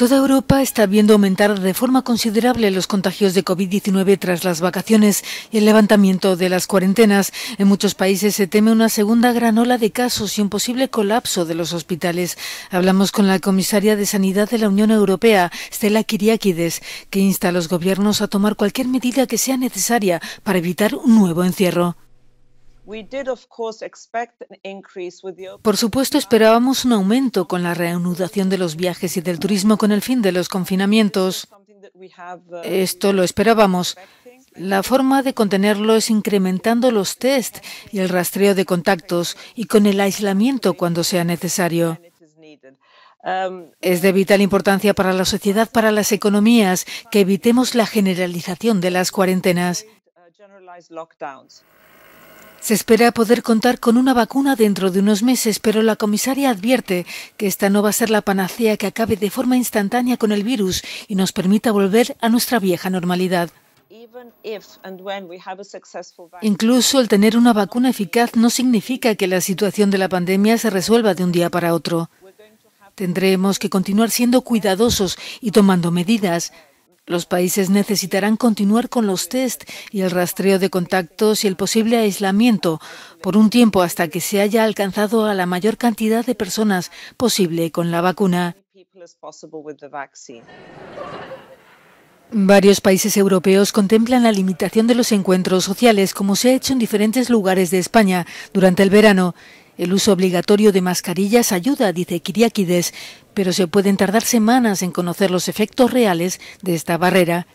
Toda Europa está viendo aumentar de forma considerable los contagios de COVID-19 tras las vacaciones y el levantamiento de las cuarentenas. En muchos países se teme una segunda gran ola de casos y un posible colapso de los hospitales. Hablamos con la comisaria de Sanidad de la Unión Europea, Stella Kiriakides, que insta a los gobiernos a tomar cualquier medida que sea necesaria para evitar un nuevo encierro. Por supuesto, esperábamos un aumento con la reanudación de los viajes y del turismo con el fin de los confinamientos. Uh, Esto lo esperábamos. La forma de contenerlo es incrementando los test y el rastreo de contactos y con el aislamiento cuando sea necesario. Um, es de vital importancia para la sociedad, para las economías, que evitemos la generalización de las cuarentenas. Se espera poder contar con una vacuna dentro de unos meses, pero la comisaria advierte que esta no va a ser la panacea que acabe de forma instantánea con el virus y nos permita volver a nuestra vieja normalidad. Incluso el tener una vacuna eficaz no significa que la situación de la pandemia se resuelva de un día para otro. Tendremos que continuar siendo cuidadosos y tomando medidas. Los países necesitarán continuar con los test y el rastreo de contactos y el posible aislamiento por un tiempo hasta que se haya alcanzado a la mayor cantidad de personas posible con la vacuna. Varios países europeos contemplan la limitación de los encuentros sociales, como se ha hecho en diferentes lugares de España durante el verano. El uso obligatorio de mascarillas ayuda, dice Kiriakides, pero se pueden tardar semanas en conocer los efectos reales de esta barrera